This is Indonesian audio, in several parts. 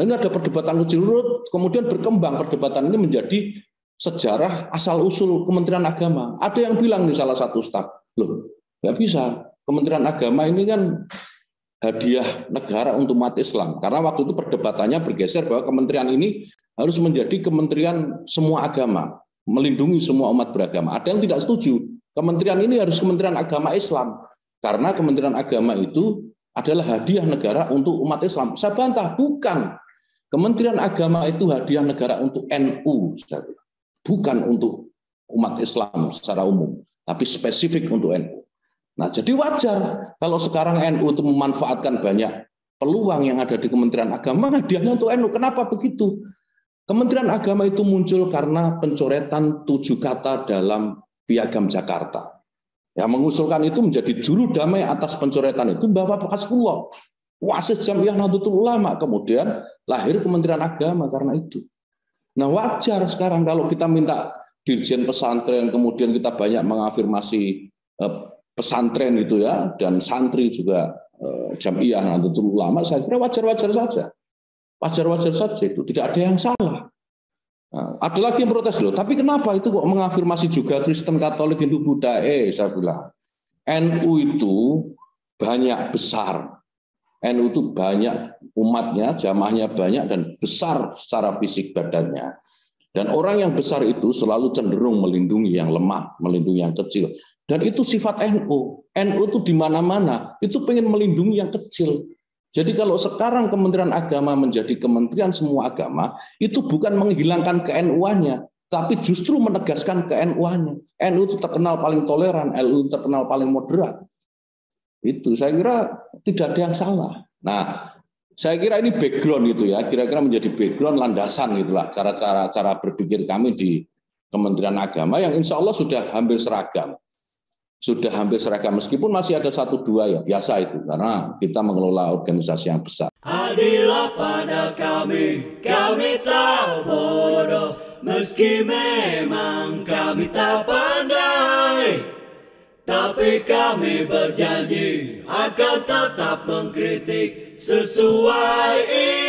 Nah, ini ada perdebatan kecil urut, kemudian berkembang perdebatan ini menjadi sejarah asal usul Kementerian Agama. Ada yang bilang di salah satu staf, loh nggak bisa. Kementerian Agama ini kan hadiah negara untuk umat Islam. Karena waktu itu perdebatannya bergeser bahwa kementerian ini harus menjadi kementerian semua agama, melindungi semua umat beragama. Ada yang tidak setuju. Kementerian ini harus kementerian agama Islam. Karena kementerian agama itu adalah hadiah negara untuk umat Islam. Saya bantah, bukan Kementerian Agama itu hadiah negara untuk NU, bukan untuk umat Islam secara umum, tapi spesifik untuk NU. Nah, jadi wajar kalau sekarang NU itu memanfaatkan banyak peluang yang ada di Kementerian Agama, hadiahnya untuk NU. Kenapa begitu? Kementerian Agama itu muncul karena pencoretan tujuh kata dalam Piagam Jakarta. Yang mengusulkan itu menjadi juru damai atas pencoretan itu Bapak Kasbullah. Wasis Jamiah Nahdlatul Ulama kemudian lahir Kementerian Agama karena itu. Nah wajar sekarang kalau kita minta dirjen pesantren kemudian kita banyak mengafirmasi eh, pesantren gitu ya dan santri juga jamiah eh, Nahdlatul Ulama saya kira wajar-wajar saja. Wajar-wajar saja itu tidak ada yang salah. Nah, ada lagi yang protes loh, tapi kenapa itu kok mengafirmasi juga Kristen Katolik Hindu Buddha? Eh, saya bilang NU itu banyak besar NU itu banyak umatnya, jamaahnya banyak dan besar secara fisik badannya. Dan orang yang besar itu selalu cenderung melindungi yang lemah, melindungi yang kecil. Dan itu sifat NU. NU itu di mana-mana, itu pengen melindungi yang kecil. Jadi kalau sekarang Kementerian Agama menjadi kementerian semua agama, itu bukan menghilangkan nu nya tapi justru menegaskan nu nya NU itu terkenal paling toleran, LU terkenal paling moderat. Itu saya kira tidak ada yang salah. Nah, saya kira ini background gitu ya, kira-kira menjadi background landasan gitulah cara-cara cara berpikir kami di Kementerian Agama yang insya Allah sudah hampir seragam. Sudah hampir seragam, meskipun masih ada satu dua ya, biasa itu, karena kita mengelola organisasi yang besar. Adilah pada kami, kami tak bodoh, meski memang kami tak pandai. Tapi kami berjanji akan tetap mengkritik sesuai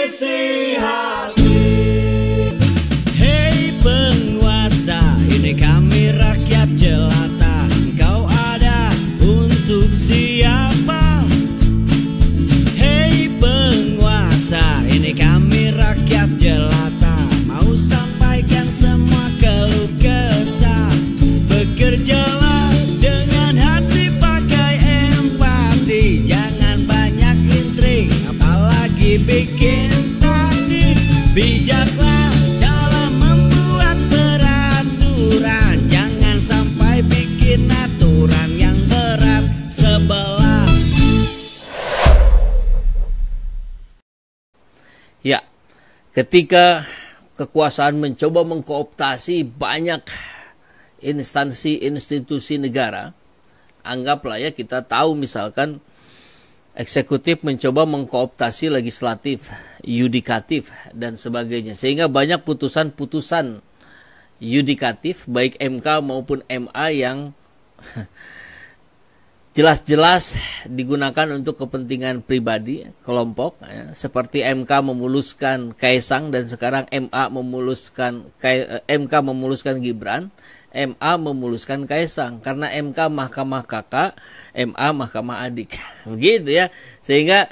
isi hati Ya, ketika kekuasaan mencoba mengkooptasi banyak instansi institusi negara, anggaplah ya kita tahu misalkan eksekutif mencoba mengkooptasi legislatif, yudikatif dan sebagainya sehingga banyak putusan-putusan yudikatif baik MK maupun MA yang jelas-jelas digunakan untuk kepentingan pribadi, kelompok, ya, seperti MK memuluskan Kaisang dan sekarang MA memuluskan eh, MK memuluskan Gibran, MA memuluskan Kaisang karena MK Mahkamah Kakak, MA Mahkamah Adik, begitu ya, sehingga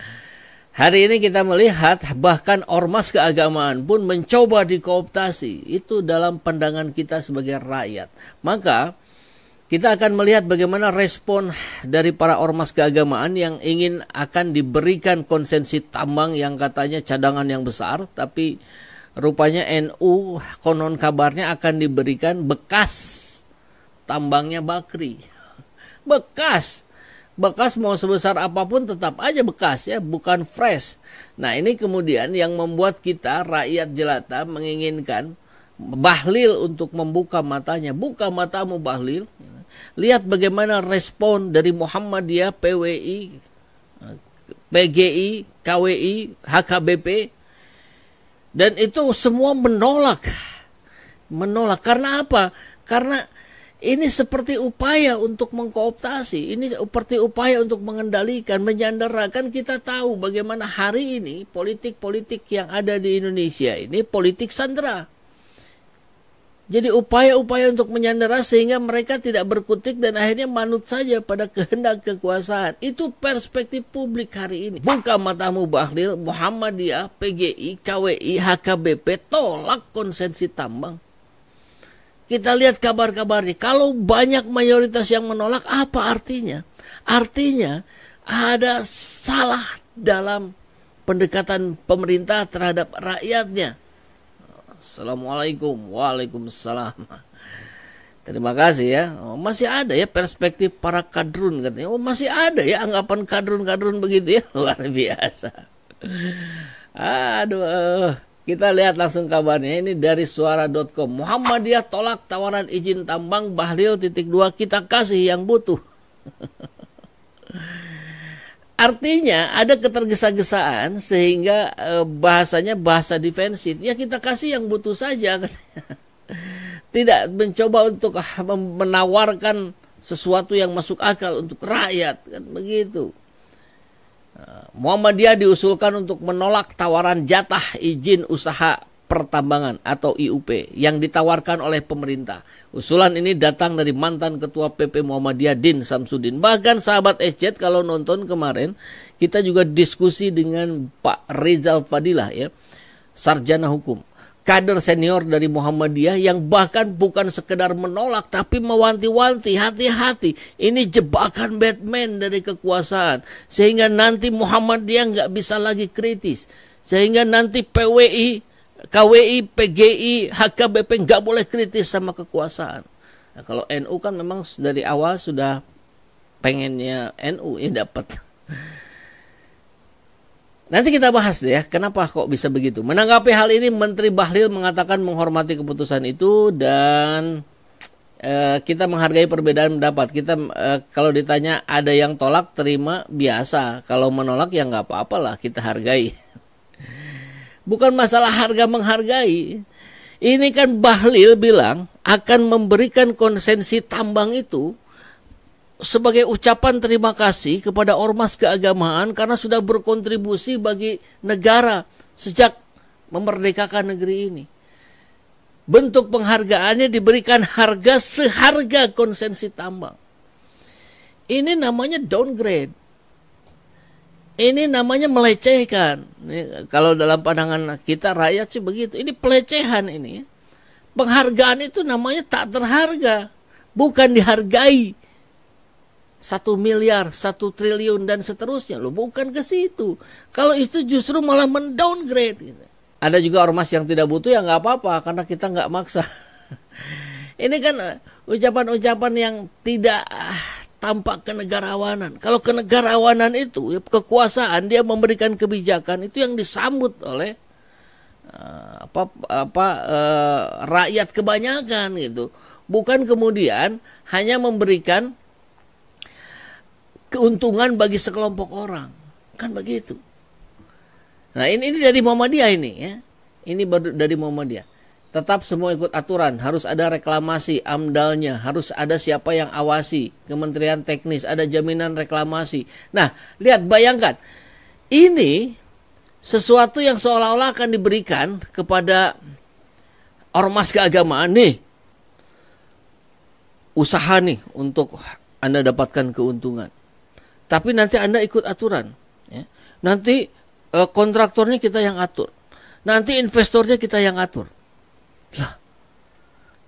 Hari ini kita melihat bahkan ormas keagamaan pun mencoba dikooptasi. Itu dalam pandangan kita sebagai rakyat. Maka kita akan melihat bagaimana respon dari para ormas keagamaan yang ingin akan diberikan konsensi tambang yang katanya cadangan yang besar, tapi rupanya NU konon kabarnya akan diberikan bekas tambangnya Bakri. Bekas bekas mau sebesar apapun tetap aja bekas ya, bukan fresh. Nah, ini kemudian yang membuat kita rakyat jelata menginginkan Bahlil untuk membuka matanya, buka matamu Bahlil. Lihat bagaimana respon dari Muhammadiyah, PWI, PGI, KWI, HKBP. Dan itu semua menolak. Menolak. Karena apa? Karena ini seperti upaya untuk mengkooptasi. Ini seperti upaya untuk mengendalikan, menyandarakan. Kita tahu bagaimana hari ini politik-politik yang ada di Indonesia ini politik sandera jadi upaya-upaya untuk menyandera sehingga mereka tidak berkutik dan akhirnya manut saja pada kehendak kekuasaan. Itu perspektif publik hari ini. Buka matamu Bahlil, Muhammadiyah, PGI, KWI, HKBP tolak konsensi tambang. Kita lihat kabar-kabarnya. Kalau banyak mayoritas yang menolak, apa artinya? Artinya ada salah dalam pendekatan pemerintah terhadap rakyatnya Assalamualaikum. Waalaikumsalam. Terima kasih ya. Oh, masih ada ya perspektif para kadrun katanya. Oh, masih ada ya anggapan kadrun-kadrun begitu ya. Luar biasa. Aduh. Kita lihat langsung kabarnya ini dari suara.com. Muhammadiyah tolak tawaran izin tambang Bahlil titik dua kita kasih yang butuh. Artinya ada ketergesa-gesaan sehingga e, bahasanya bahasa defensif. Ya kita kasih yang butuh saja. Tidak mencoba untuk ah, menawarkan sesuatu yang masuk akal untuk rakyat kan begitu. Eh, Muhammadiyah diusulkan untuk menolak tawaran jatah izin usaha pertambangan atau IUP yang ditawarkan oleh pemerintah. Usulan ini datang dari mantan ketua PP Muhammadiyah Din Samsudin. Bahkan sahabat SJ kalau nonton kemarin kita juga diskusi dengan Pak Rizal Fadilah ya, sarjana hukum kader senior dari Muhammadiyah yang bahkan bukan sekedar menolak tapi mewanti-wanti hati-hati ini jebakan Batman dari kekuasaan sehingga nanti Muhammadiyah nggak bisa lagi kritis sehingga nanti PWI KWI, PGI, HKBP nggak boleh kritis sama kekuasaan. Nah, kalau NU kan memang dari awal sudah pengennya NU ya dapat. Nanti kita bahas deh ya, kenapa kok bisa begitu. Menanggapi hal ini, Menteri Bahlil mengatakan menghormati keputusan itu dan eh, kita menghargai perbedaan pendapat. Kita eh, kalau ditanya ada yang tolak, terima biasa. Kalau menolak ya nggak apa apalah kita hargai. Bukan masalah harga menghargai. Ini kan Bahlil bilang akan memberikan konsensi tambang itu sebagai ucapan terima kasih kepada ormas keagamaan karena sudah berkontribusi bagi negara sejak memerdekakan negeri ini. Bentuk penghargaannya diberikan harga seharga konsensi tambang. Ini namanya downgrade. Ini namanya melecehkan. Ini, kalau dalam pandangan kita rakyat sih begitu. Ini pelecehan ini. Penghargaan itu namanya tak terharga, bukan dihargai. Satu miliar, satu triliun dan seterusnya. Lo bukan ke situ. Kalau itu justru malah mendowngrade. Gitu. Ada juga ormas yang tidak butuh ya nggak apa-apa karena kita nggak maksa. ini kan eh, ucapan-ucapan yang tidak ah, tampak kenegarawanan. Kalau kenegarawanan itu ya, kekuasaan dia memberikan kebijakan itu yang disambut oleh uh, apa apa uh, rakyat kebanyakan gitu. Bukan kemudian hanya memberikan keuntungan bagi sekelompok orang. Kan begitu. Nah, ini, ini dari Muhammadiyah ini ya. Ini dari Muhammadiyah. Tetap semua ikut aturan, harus ada reklamasi amdalnya, harus ada siapa yang awasi, kementerian teknis, ada jaminan reklamasi. Nah, lihat bayangkan, ini sesuatu yang seolah-olah akan diberikan kepada ormas keagamaan nih. Usaha nih untuk Anda dapatkan keuntungan. Tapi nanti Anda ikut aturan. Ya. Nanti eh, kontraktornya kita yang atur. Nanti investornya kita yang atur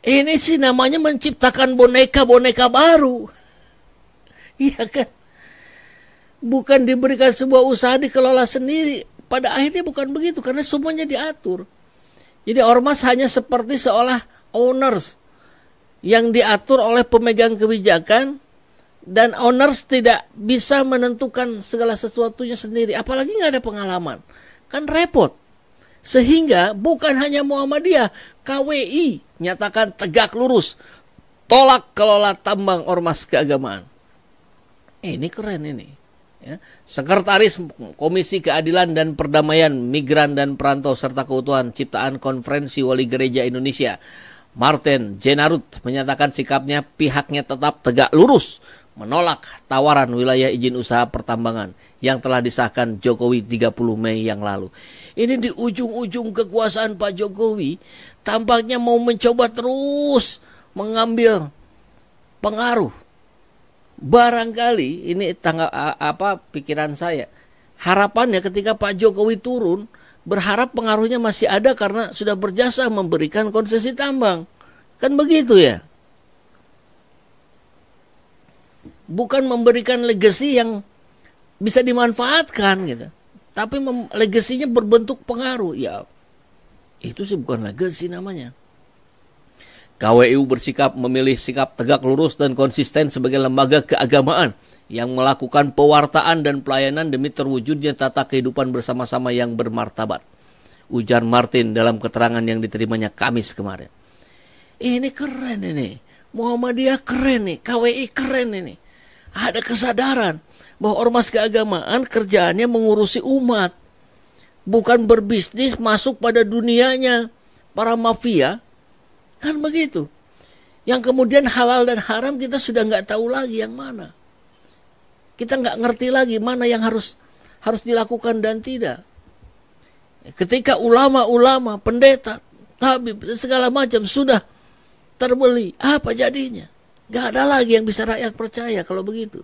ini sih namanya menciptakan boneka-boneka baru. Iya kan? Bukan diberikan sebuah usaha dikelola sendiri. Pada akhirnya bukan begitu karena semuanya diatur. Jadi ormas hanya seperti seolah owners yang diatur oleh pemegang kebijakan dan owners tidak bisa menentukan segala sesuatunya sendiri apalagi nggak ada pengalaman kan repot sehingga bukan hanya Muhammadiyah, KWI nyatakan tegak lurus tolak kelola tambang ormas keagamaan. Ini keren ini. Ya. Sekretaris Komisi Keadilan dan Perdamaian Migran dan Perantau serta Keutuhan Ciptaan Konferensi Wali Gereja Indonesia Martin Jenarut menyatakan sikapnya pihaknya tetap tegak lurus menolak tawaran wilayah izin usaha pertambangan yang telah disahkan Jokowi 30 Mei yang lalu. Ini di ujung-ujung kekuasaan Pak Jokowi tampaknya mau mencoba terus mengambil pengaruh. Barangkali ini tangga apa pikiran saya. Harapannya ketika Pak Jokowi turun berharap pengaruhnya masih ada karena sudah berjasa memberikan konsesi tambang. Kan begitu ya? bukan memberikan legasi yang bisa dimanfaatkan gitu. Tapi legasinya berbentuk pengaruh. Ya itu sih bukan legasi namanya. KWU bersikap memilih sikap tegak lurus dan konsisten sebagai lembaga keagamaan yang melakukan pewartaan dan pelayanan demi terwujudnya tata kehidupan bersama-sama yang bermartabat. Ujar Martin dalam keterangan yang diterimanya Kamis kemarin. Ini keren ini. Muhammadiyah keren nih. KWI keren ini ada kesadaran bahwa ormas keagamaan kerjaannya mengurusi umat, bukan berbisnis masuk pada dunianya para mafia, kan begitu. Yang kemudian halal dan haram kita sudah nggak tahu lagi yang mana. Kita nggak ngerti lagi mana yang harus harus dilakukan dan tidak. Ketika ulama-ulama, pendeta, tabib, segala macam sudah terbeli, apa jadinya? Gak ada lagi yang bisa rakyat percaya kalau begitu.